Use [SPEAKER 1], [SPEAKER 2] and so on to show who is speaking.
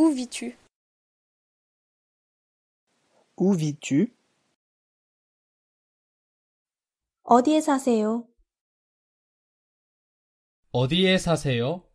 [SPEAKER 1] Où vis-tu?
[SPEAKER 2] Où vis-tu?
[SPEAKER 1] Où es-tu?
[SPEAKER 3] Où es-tu?